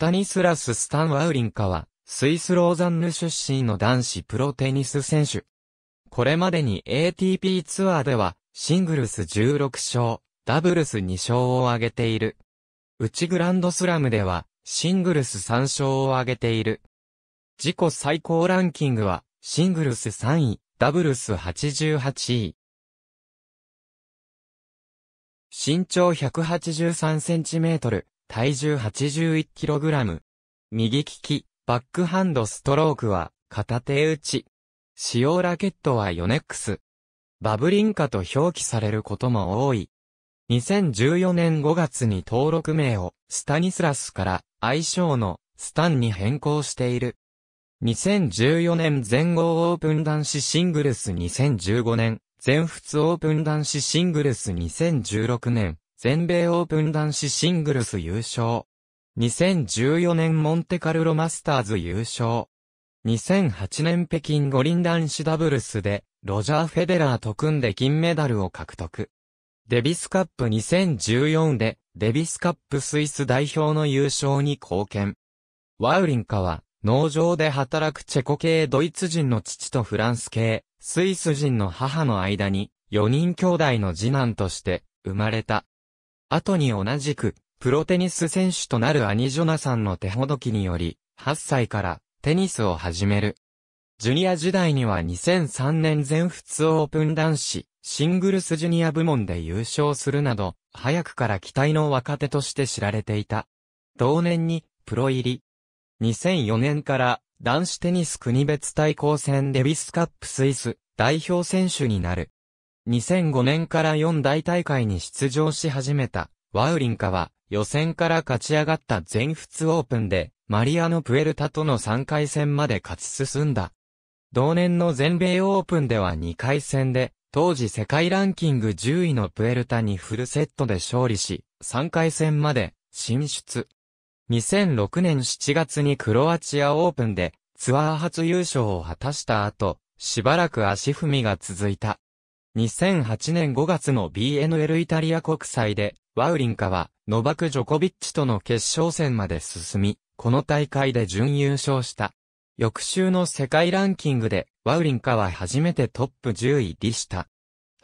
タニスラス・スタンワウリンカは、スイス・ローザンヌ出身の男子プロテニス選手。これまでに ATP ツアーでは、シングルス16勝、ダブルス2勝を挙げている。内グランドスラムでは、シングルス3勝を挙げている。自己最高ランキングは、シングルス3位、ダブルス88位。身長183センチメートル、体重 81kg。右利き、バックハンドストロークは、片手打ち。使用ラケットはヨネックス。バブリンカと表記されることも多い。2014年5月に登録名をスタニスラスから愛称のスタンに変更している。2014年全豪オープン男子シングルス2015年、全仏オープン男子シングルス2016年、全米オープン男子シングルス優勝。2014年モンテカルロマスターズ優勝。2008年北京五輪男子ダブルスで、ロジャー・フェデラーと組んで金メダルを獲得。デビスカップ2014で、デビスカップスイス代表の優勝に貢献。ワウリンカは、農場で働くチェコ系ドイツ人の父とフランス系、スイス人の母の間に、4人兄弟の次男として、生まれた。後に同じく、プロテニス選手となる兄ジョナさんの手ほどきにより、8歳からテニスを始める。ジュニア時代には2003年全仏オープン男子、シングルスジュニア部門で優勝するなど、早くから期待の若手として知られていた。同年に、プロ入り。2004年から、男子テニス国別対抗戦デビスカップスイス、代表選手になる。2005年から4大大会に出場し始めた、ワウリンカは、予選から勝ち上がった全仏オープンで、マリアのプエルタとの3回戦まで勝ち進んだ。同年の全米オープンでは2回戦で、当時世界ランキング10位のプエルタにフルセットで勝利し、3回戦まで進出。2006年7月にクロアチアオープンでツアー初優勝を果たした後、しばらく足踏みが続いた。2008年5月の BNL イタリア国際で、ワウリンカは、ノバク・ジョコビッチとの決勝戦まで進み、この大会で準優勝した。翌週の世界ランキングで、ワウリンカは初めてトップ10位でした。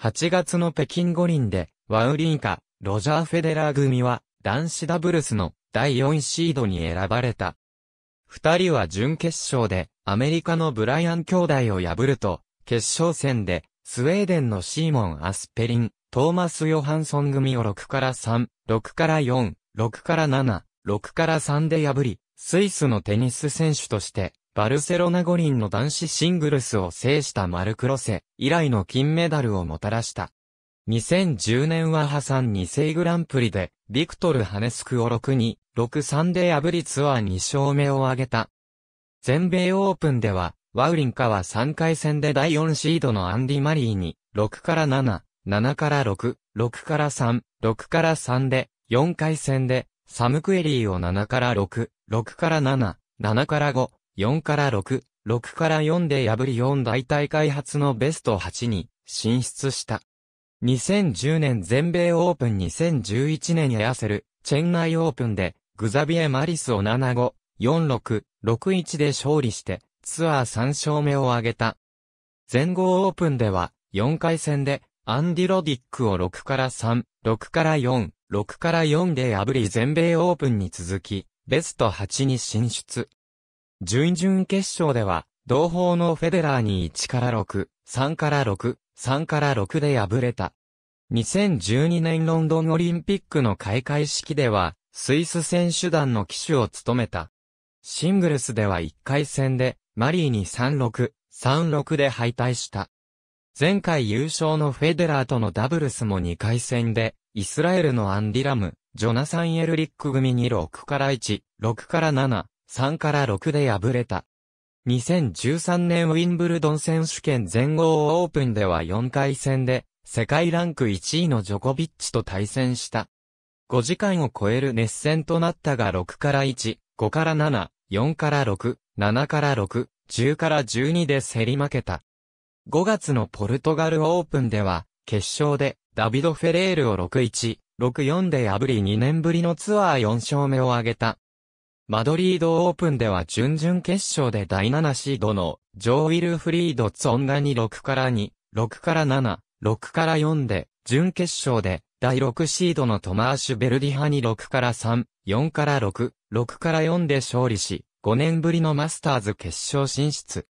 8月の北京五輪で、ワウリンカ、ロジャー・フェデラー組は、男子ダブルスの第4シードに選ばれた。二人は準決勝で、アメリカのブライアン兄弟を破ると、決勝戦で、スウェーデンのシーモン・アスペリン、トーマス・ヨハンソン組を6から3、6から4、6から7、6から3で破り、スイスのテニス選手として、バルセロナ五輪の男子シングルスを制したマルクロセ以来の金メダルをもたらした。2010年は破産2世グランプリで、ビクトル・ハネスクを6-2、6-3で破りツアー2勝目を挙げた。全米オープンでは、ワウリンカは3回戦で第4シードのアンディ・マリーに、6から7、7から6、6から3、6から3で、4回戦で、サムクエリーを7から6、6から7、7から5、4から6、6から4で破り4大大会初のベスト8に進出した。2010年全米オープン2011年に痩せる、チェンナイオープンでグザビエ・マリスを7-5、4-6、6-1で勝利して、ツアー3勝目を挙げた。全豪オープンでは、4回戦で、アンディ・ロディックを6から3、6から4、6から4で破り全米オープンに続き、ベスト8に進出。準々決勝では、同胞のフェデラーに1から6、3から6、3から6で敗れた。2012年ロンドンオリンピックの開会式では、スイス選手団の旗手を務めた。シングルスでは1回戦で、マリーに36、36で敗退した。前回優勝のフェデラーとのダブルスも2回戦で、イスラエルのアンディラム、ジョナサン・エルリック組に6から1、6から7、3から6で敗れた。2013年ウィンブルドン選手権全豪オープンでは4回戦で、世界ランク1位のジョコビッチと対戦した。5時間を超える熱戦となったが6から1、5から7、4から6、7から6、10から12で競り負けた。5月のポルトガルオープンでは、決勝でダビド・フェレールを6-1、6-4で破り2年ぶりのツアー4勝目を挙げた。マドリードオープンでは準々決勝で第7シードのジョー・ウィルフリード・ツォンガに6から2、6から7、6から4で、準決勝で第6シードのトマーシュ・ベルディハに6から3、4から6、6から4で勝利し、5年ぶりのマスターズ決勝進出。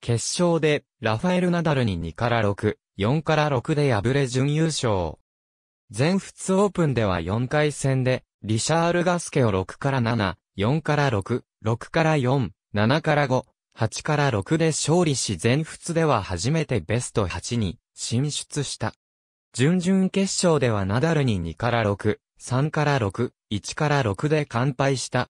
決勝で、ラファエル・ナダルに2から6、4から6で敗れ準優勝。全仏オープンでは4回戦で、リシャール・ガスケを6から7、4から6、6から4、7から5、8から6で勝利し全仏では初めてベスト8に進出した。準々決勝ではナダルに2から6、3から6、1から6で完敗した。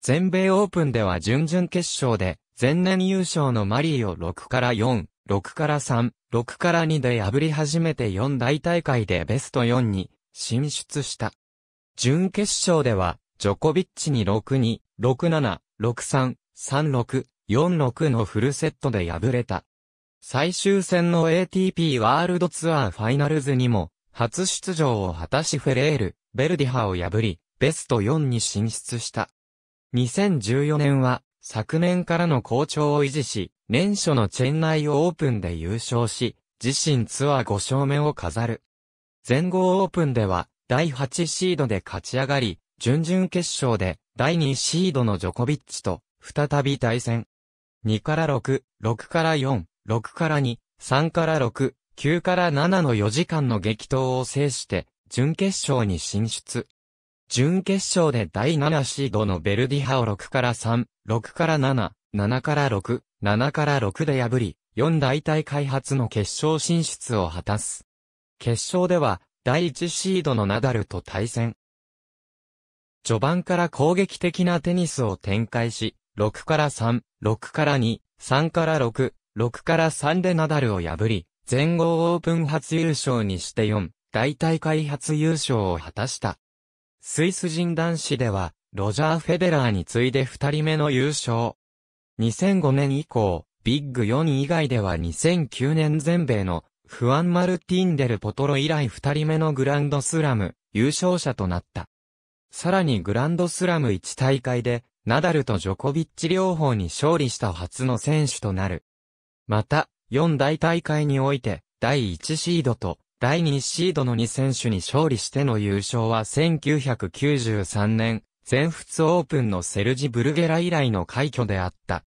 全米オープンでは準々決勝で、前年優勝のマリーを6から4、6から3、6から2で破り始めて4大大会でベスト4に進出した。準決勝では、ジョコビッチに6-2、6-7、6-3、3-6、4-6のフルセットで敗れた。最終戦の ATP ワールドツアーファイナルズにも、初出場を果たしフェレール、ベルディハを破り、ベスト4に進出した。2014年は、昨年からの好調を維持し、年初のチェンナイオープンで優勝し、自身ツアー5勝目を飾る。全豪オープンでは、第8シードで勝ち上がり、準々決勝で、第2シードのジョコビッチと、再び対戦。2から6、6から4、6から2、3から6、9から7の4時間の激闘を制して、準決勝に進出。準決勝で第7シードのベルディハを6から3、6から7、7から6、7から6で破り、4大体開発の決勝進出を果たす。決勝では、第1シードのナダルと対戦。序盤から攻撃的なテニスを展開し、6から3、6から2、3から6、6から3でナダルを破り、全豪オープン初優勝にして4、大大会初優勝を果たした。スイス人男子では、ロジャー・フェデラーに次いで2人目の優勝。2005年以降、ビッグ4以外では2009年全米のフアン・マルティンデル・ポトロ以来2人目のグランドスラム優勝者となった。さらにグランドスラム1大会で、ナダルとジョコビッチ両方に勝利した初の選手となる。また、四大大会において、第1シードと第2シードの2選手に勝利しての優勝は1993年、全仏オープンのセルジ・ブルゲラ以来の快挙であった。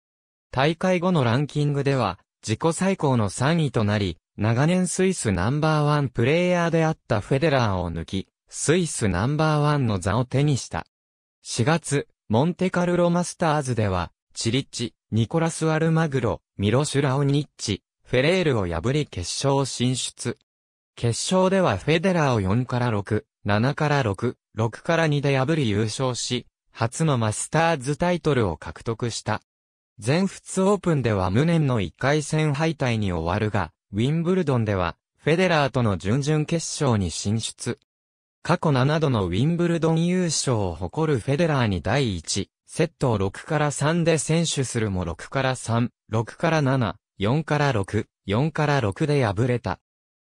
大会後のランキングでは、自己最高の3位となり、長年スイスナンバーワンプレイヤーであったフェデラーを抜き、スイスナンバーワンの座を手にした。4月、モンテカルロマスターズでは、チリッチ、ニコラス・アルマグロ、ミロシュ・ラオニッチ、フェレールを破り決勝進出。決勝ではフェデラーを4から6、7から6、6から2で破り優勝し、初のマスターズタイトルを獲得した。全仏オープンでは無念の1回戦敗退に終わるが、ウィンブルドンでは、フェデラーとの準々決勝に進出。過去7度のウィンブルドン優勝を誇るフェデラーに第1、セットを6から3で選手するも6から3、6から7、4から6、4から6で敗れた。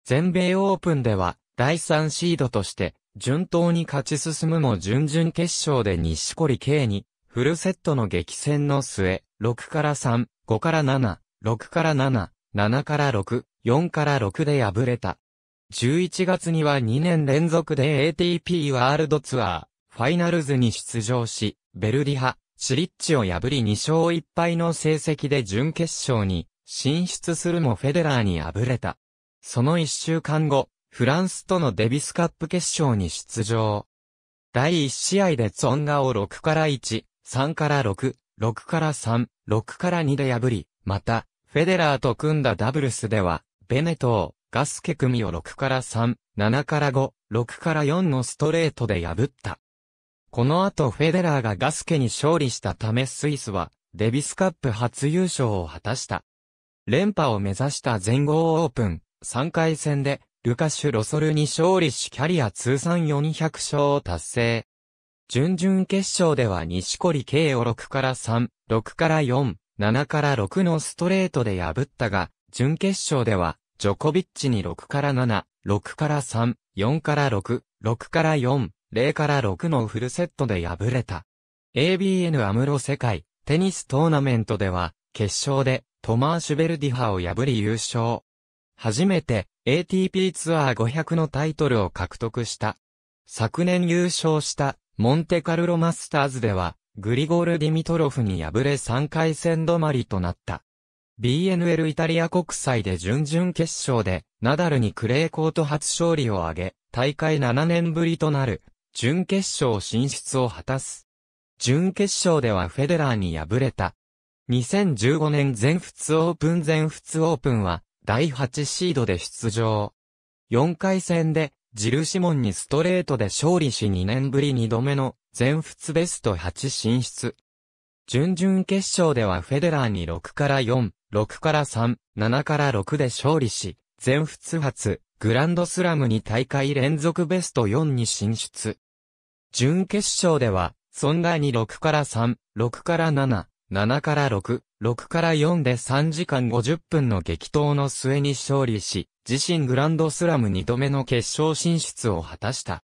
全米オープンでは、第3シードとして、順当に勝ち進むも準々決勝で西堀圭に、フルセットの激戦の末、6から3、5から7、6から7、7から6、4から6で敗れた。11月には2年連続で ATP ワールドツアー、ファイナルズに出場し、ベルディチリッチを破り2勝1敗の成績で準決勝に進出するもフェデラーに敗れた。その1週間後、フランスとのデビスカップ決勝に出場。第1試合でツォンガを6から1、3から6、6から3、6から2で破り、また、フェデラーと組んだダブルスでは、ベネトー、ガスケ組を6から3、7から5、6から4のストレートで破った。この後フェデラーがガスケに勝利したためスイスはデビスカップ初優勝を果たした。連覇を目指した全豪オープン3回戦でルカシュ・ロソルに勝利しキャリア通算400勝を達成。準々決勝では西堀圭を6から3、6から4、7から6のストレートで破ったが、準決勝ではジョコビッチに6から7、6から3、4から6、6から4、0から6のフルセットで敗れた。ABN アムロ世界テニストーナメントでは、決勝でトマーシュベルディハを破り優勝。初めて ATP ツアー500のタイトルを獲得した。昨年優勝したモンテカルロマスターズでは、グリゴール・ディミトロフに敗れ3回戦止まりとなった。BNL イタリア国際で準々決勝で、ナダルにクレーコート初勝利を挙げ、大会7年ぶりとなる準決勝進出を果たす。準決勝ではフェデラーに敗れた。2015年全仏オープン全仏オープンは第8シードで出場。4回戦でジル・シモンにストレートで勝利し2年ぶり2度目の全仏ベスト8進出。準々決勝ではフェデラーに6から4、6から3、7から6で勝利し、全仏初、グランドスラムに大会連続ベスト4に進出。準決勝では、ソンに6から3、6から7、7から6、6から4で3時間50分の激闘の末に勝利し、自身グランドスラム2度目の決勝進出を果たした。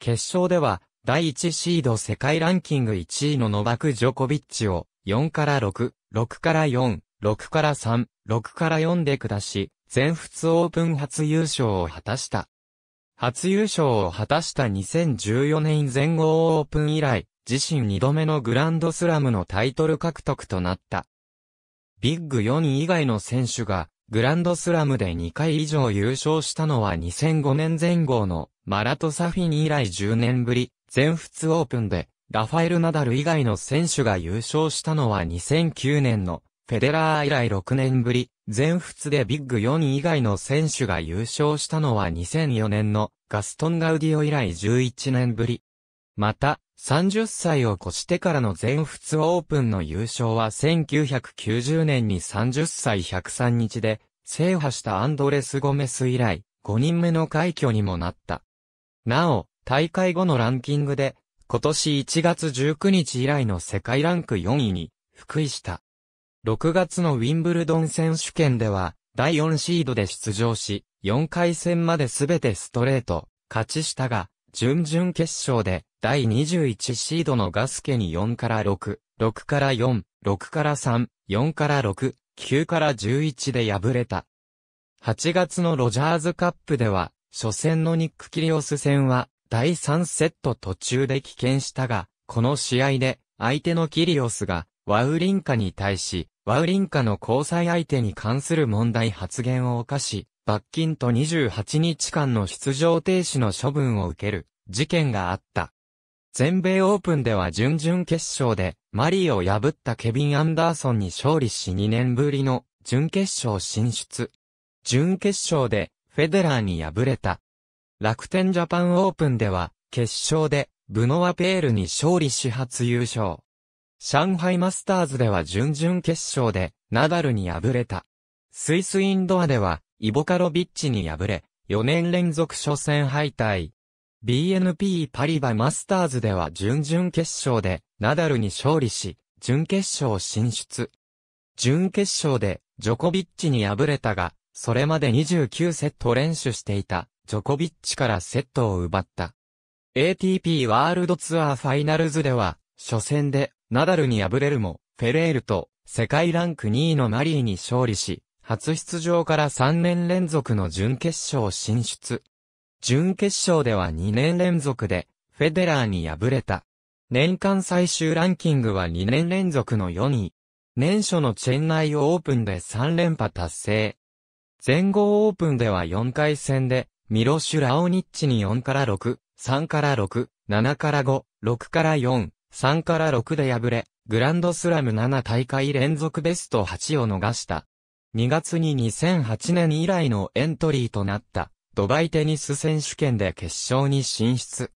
決勝では、第1シード世界ランキング1位のノバク・ジョコビッチを4から6、6から4、6から3、6から4で下し、全仏オープン初優勝を果たした。初優勝を果たした2014年全豪オープン以来、自身2度目のグランドスラムのタイトル獲得となった。ビッグ4位以外の選手が、グランドスラムで2回以上優勝したのは2005年前後のマラトサフィン以来10年ぶり、全仏オープンで、ラファエル・ナダル以外の選手が優勝したのは2009年のフェデラー以来6年ぶり、全仏でビッグ4以外の選手が優勝したのは2004年のガストン・ガウディオ以来11年ぶり。また、30歳を越してからの全仏オープンの優勝は1990年に30歳103日で制覇したアンドレス・ゴメス以来5人目の快挙にもなった。なお、大会後のランキングで今年1月19日以来の世界ランク4位に福井した。6月のウィンブルドン選手権では、第4シードで出場し、4回戦まで全てストレート、勝ちしたが、準々決勝で、第21シードのガスケに4から6、6から4、6から3、4から6、9から11で敗れた。8月のロジャーズカップでは、初戦のニック・キリオス戦は、第3セット途中で棄権したが、この試合で、相手のキリオスが、ワウリンカに対し、ワウリンカの交際相手に関する問題発言を犯し、罰金と28日間の出場停止の処分を受ける事件があった。全米オープンでは準々決勝でマリーを破ったケビン・アンダーソンに勝利し2年ぶりの準決勝進出。準決勝でフェデラーに敗れた。楽天ジャパンオープンでは決勝でブノワペールに勝利し初優勝。上海マスターズでは準々決勝で、ナダルに敗れた。スイスインドアでは、イボカロビッチに敗れ、4年連続初戦敗退。BNP パリバマスターズでは準々決勝で、ナダルに勝利し、準決勝進出。準決勝で、ジョコビッチに敗れたが、それまで29セット連取していた、ジョコビッチからセットを奪った。ATP ワールドツアーファイナルズでは、初戦でナダルに敗れるも、フェレールと世界ランク2位のマリーに勝利し、初出場から3年連続の準決勝進出。準決勝では2年連続で、フェデラーに敗れた。年間最終ランキングは2年連続の4位。年初のチェンナイオープンで3連覇達成。全豪オープンでは4回戦で、ミロシュ・ラオニッチに4から6、3から6、7から5、6から4、3から6で敗れ、グランドスラム7大会連続ベスト8を逃した。2月に2008年以来のエントリーとなった、ドバイテニス選手権で決勝に進出。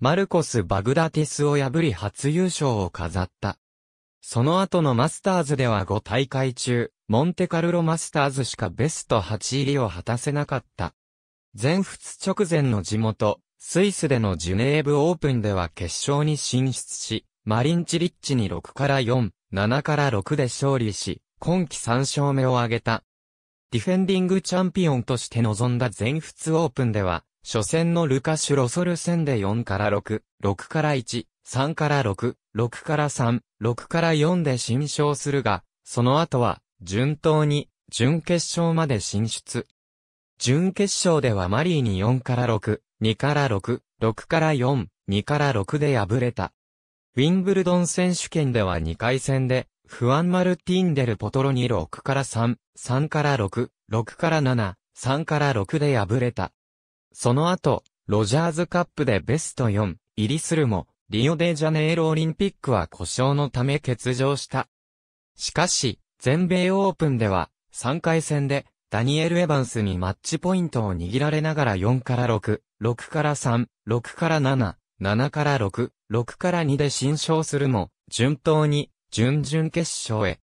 マルコス・バグダティスを破り初優勝を飾った。その後のマスターズでは5大会中、モンテカルロマスターズしかベスト8入りを果たせなかった。全仏直前の地元、スイスでのジュネーブオープンでは決勝に進出し、マリンチリッチに6から4、7から6で勝利し、今季3勝目を挙げた。ディフェンディングチャンピオンとして臨んだ全仏オープンでは、初戦のルカ・シュロソル戦で4から6、6から1、3から6、6から3、6から4で進勝するが、その後は、順当に、準決勝まで進出。準決勝ではマリーに4から6、2から6、6から4、2から6で敗れた。ウィンブルドン選手権では2回戦で、フアン・マルティンデル・ポトロに6から3、3から6、6から7、3から6で敗れた。その後、ロジャーズカップでベスト4、入りするも、リオデジャネイロオリンピックは故障のため欠場した。しかし、全米オープンでは、3回戦で、ダニエル・エヴァンスにマッチポイントを握られながら4から6、6から3、6から7、7から6、6から2で新勝するも、順当に、準々決勝へ。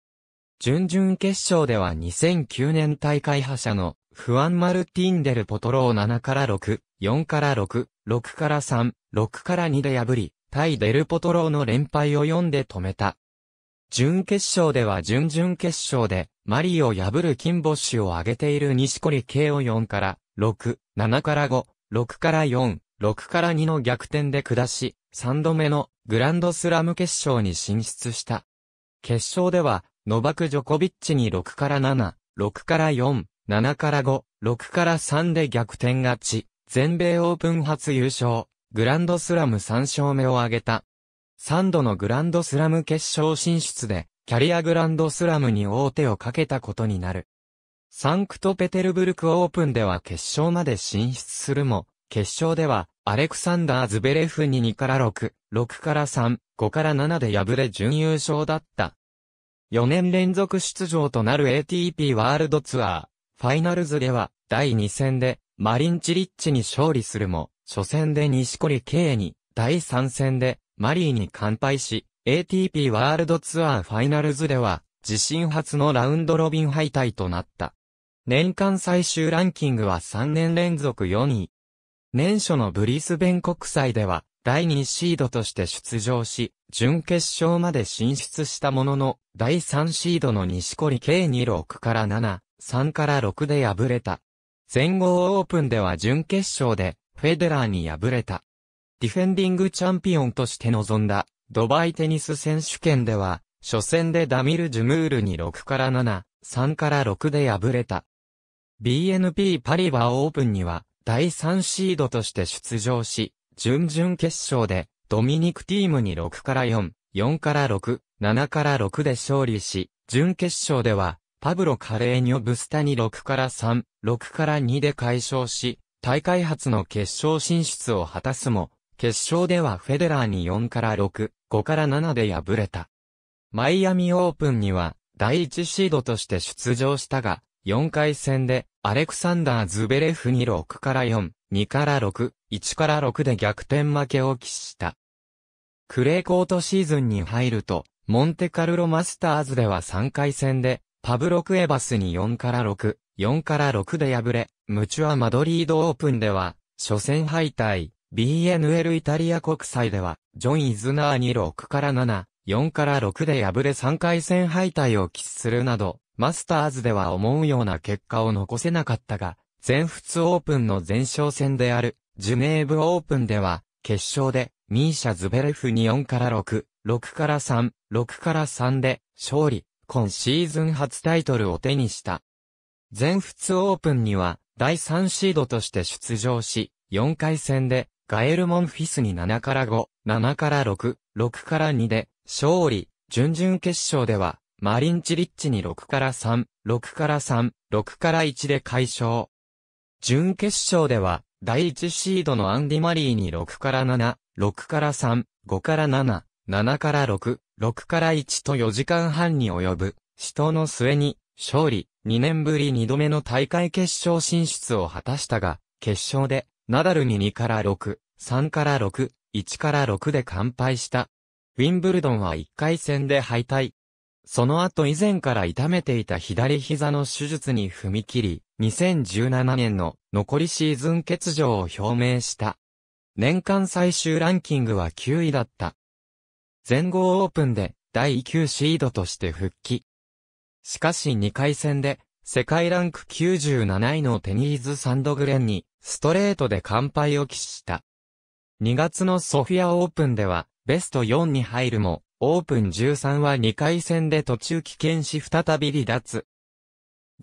準々決勝では2009年大会覇者の、フアン・マルティンデル・ポトロを7から6、4から6、6から3、6から2で破り、対デル・ポトロの連敗を4で止めた。準決勝では準々決勝で、マリを破る金星を挙げている西堀慶を4から、6、7から5、6から4、6から2の逆転で下し、3度目のグランドスラム決勝に進出した。決勝では、ノバク・ジョコビッチに6から7、6から4、7から5、6から3で逆転勝ち、全米オープン初優勝、グランドスラム3勝目を挙げた。3度のグランドスラム決勝進出で、キャリアグランドスラムに大手をかけたことになる。サンクトペテルブルクオープンでは決勝まで進出するも、決勝では、アレクサンダー・ズベレフに2から6、6から3、5から7で敗れ準優勝だった。4年連続出場となる ATP ワールドツアー、ファイナルズでは、第2戦で、マリン・チリッチに勝利するも、初戦で西堀圭に、第3戦で、マリーに完敗し、ATP ワールドツアーファイナルズでは、自身初のラウンドロビン敗退となった。年間最終ランキングは3年連続4位。年初のブリスベン国際では、第2シードとして出場し、準決勝まで進出したものの、第3シードの西堀 k に6から7、3から6で敗れた。全豪オープンでは準決勝で、フェデラーに敗れた。ディフェンディングチャンピオンとして臨んだ、ドバイテニス選手権では、初戦でダミル・ジュムールに6から7、3から6で敗れた。BNP パリバーオープンには、第3シードとして出場し、準々決勝で、ドミニクティームに6から4、4から6、7から6で勝利し、準決勝では、パブロ・カレーニョ・ブスタに6から3、6から2で解消し、大会初の決勝進出を果たすも、決勝ではフェデラーに4から6、5から7で敗れた。マイアミオープンには、第1シードとして出場したが、4回戦で、アレクサンダー・ズベレフに6から4、2から6、1から6で逆転負けを喫した。クレーコートシーズンに入ると、モンテカルロマスターズでは3回戦で、パブロ・クエバスに4から6、4から6で敗れ、ムチュア・マドリードオープンでは、初戦敗退、BNL イタリア国際では、ジョン・イズナーに6から7、4から6で敗れ3回戦敗退を喫するなど、マスターズでは思うような結果を残せなかったが、全仏オープンの前哨戦である、ジュネーブオープンでは、決勝で、ミーシャ・ズベレフに4から6、6から3、6から3で、勝利、今シーズン初タイトルを手にした。全仏オープンには、第3シードとして出場し、4回戦で、ガエル・モンフィスに7から5、7から6、6から2で、勝利、準々決勝では、マリンチリッチに6から3、6から3、6から1で解消。準決勝では、第1シードのアンディ・マリーに6から7、6から3、5から7、7から6、6から1と4時間半に及ぶ、死闘の末に、勝利、2年ぶり2度目の大会決勝進出を果たしたが、決勝で、ナダルに2から6、3から6、1から6で完敗した。ウィンブルドンは1回戦で敗退。その後以前から痛めていた左膝の手術に踏み切り、2017年の残りシーズン欠場を表明した。年間最終ランキングは9位だった。全豪オープンで第9シードとして復帰。しかし2回戦で世界ランク97位のテニーズ・サンドグレンにストレートで完敗を喫した。2月のソフィアオープンではベスト4に入るもオープン13は2回戦で途中棄権し再び離脱。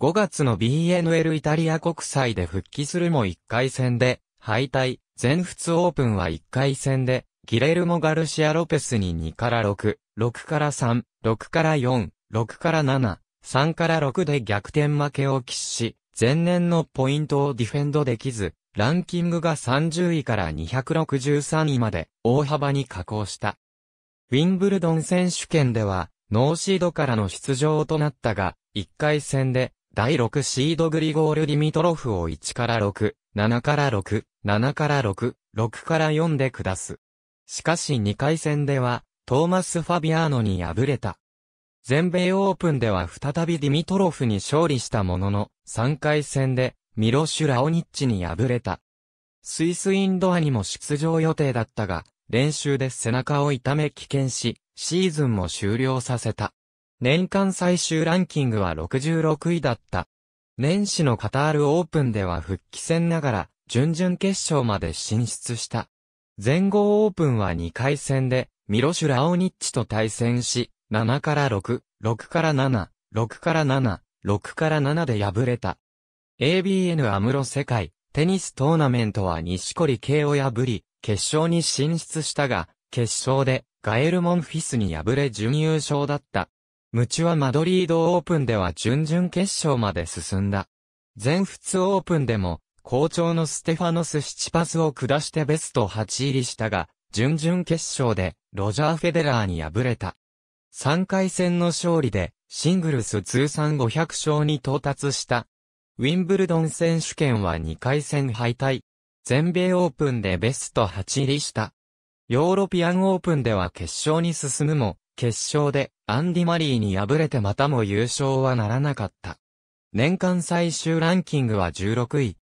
5月の BNL イタリア国際で復帰するも1回戦で敗退、全仏オープンは1回戦で、ギレルモ・ガルシア・ロペスに2から6、6から3、6から4、6から7、3から6で逆転負けを喫し、前年のポイントをディフェンドできず、ランキングが30位から263位まで大幅に下降した。ウィンブルドン選手権では、ノーシードからの出場となったが、1回戦で、第6シードグリゴール・ディミトロフを1から6、7から6、7から6、6から4で下す。しかし2回戦では、トーマス・ファビアーノに敗れた。全米オープンでは再びディミトロフに勝利したものの、3回戦で、ミロシュ・ラオニッチに敗れた。スイス・インドアにも出場予定だったが、練習で背中を痛め棄権し、シーズンも終了させた。年間最終ランキングは66位だった。年始のカタールオープンでは復帰戦ながら、準々決勝まで進出した。全豪オープンは2回戦で、ミロシュ・ラオニッチと対戦し、7から6、6から7、6から7、6から7で敗れた。ABN アムロ世界テニストーナメントは西堀圭を破り、決勝に進出したが、決勝でガエル・モンフィスに敗れ準優勝だった。ムチはマドリードオープンでは準々決勝まで進んだ。全仏オープンでも、好調のステファノス・シチパスを下してベスト8入りしたが、準々決勝でロジャー・フェデラーに敗れた。3回戦の勝利で、シングルス通算500勝に到達した。ウィンブルドン選手権は2回戦敗退。全米オープンでベスト8入りした。ヨーロピアンオープンでは決勝に進むも、決勝でアンディ・マリーに敗れてまたも優勝はならなかった。年間最終ランキングは16位。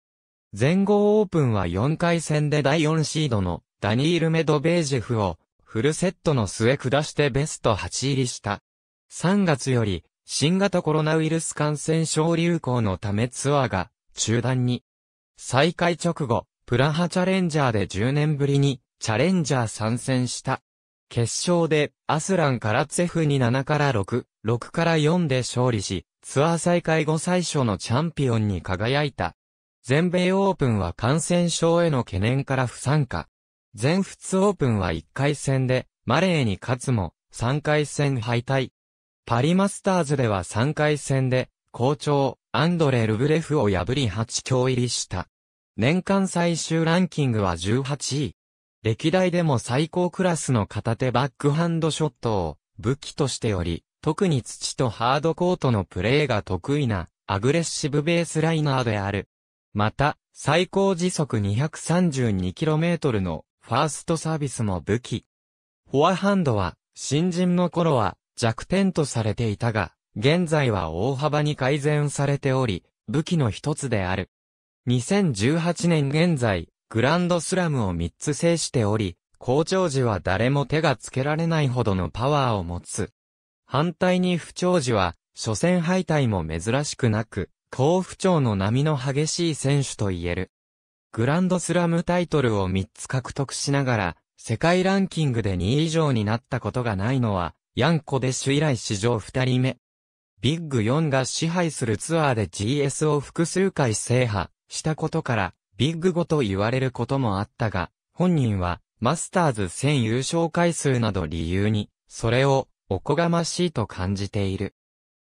全豪オープンは4回戦で第4シードのダニール・メドベージェフをフルセットの末下してベスト8入りした。3月より新型コロナウイルス感染症流行のためツアーが中断に。再開直後、プラハチャレンジャーで10年ぶりにチャレンジャー参戦した。決勝でアスラン・カラツェフに7から6、6から4で勝利し、ツアー再開後最初のチャンピオンに輝いた。全米オープンは感染症への懸念から不参加。全仏オープンは1回戦で、マレーに勝つも、3回戦敗退。パリマスターズでは3回戦で、校長、アンドレ・ルブレフを破り8強入りした。年間最終ランキングは18位。歴代でも最高クラスの片手バックハンドショットを武器としており、特に土とハードコートのプレーが得意なアグレッシブベースライナーである。また、最高時速 232km のファーストサービスも武器。フォアハンドは新人の頃は弱点とされていたが、現在は大幅に改善されており、武器の一つである。2018年現在、グランドスラムを3つ制しており、好調時は誰も手がつけられないほどのパワーを持つ。反対に不調時は、初戦敗退も珍しくなく、高不調の波の激しい選手と言える。グランドスラムタイトルを3つ獲得しながら、世界ランキングで2位以上になったことがないのは、ヤンコデッシュ以来史上2人目。ビッグ4が支配するツアーで GS を複数回制覇、したことから、ビッグ語と言われることもあったが、本人は、マスターズ1000優勝回数など理由に、それを、おこがましいと感じている。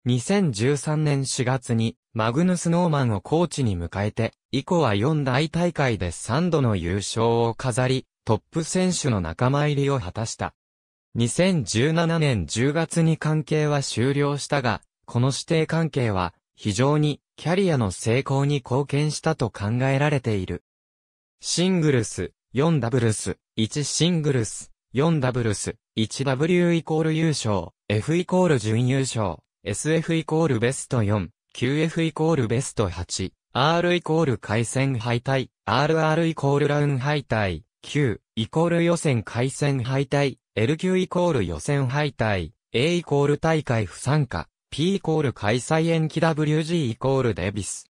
2013年4月に、マグヌス・ノーマンをコーチに迎えて、以降は4大大会で3度の優勝を飾り、トップ選手の仲間入りを果たした。2017年10月に関係は終了したが、この指定関係は非常にキャリアの成功に貢献したと考えられている。シングルス、4ダブルス、1シングルス、4ダブルス、1W イコール優勝、F イコール準優勝、SF イコールベスト4、QF イコールベスト8、R イコール回戦敗退、RR イコールラウン敗退、Q イコール予選回戦敗退、LQ イコール予選敗退、A イコール大会不参加。P イコール開催延期 WG イコールデビス。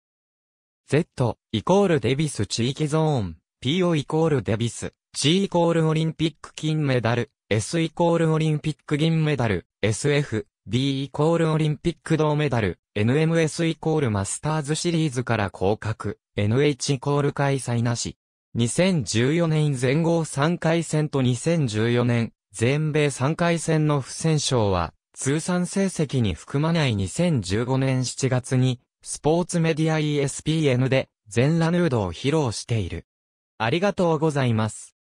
Z イコールデビス地域ゾーン。PO イコールデビス。G イコールオリンピック金メダル。S イコールオリンピック銀メダル。SF。B イコールオリンピック銅メダル。NMS イコールマスターズシリーズから降格。NH イコール開催なし。2014年全豪3回戦と2014年全米3回戦の不戦勝は通算成績に含まない2015年7月に、スポーツメディア ESPN で、全ラヌードを披露している。ありがとうございます。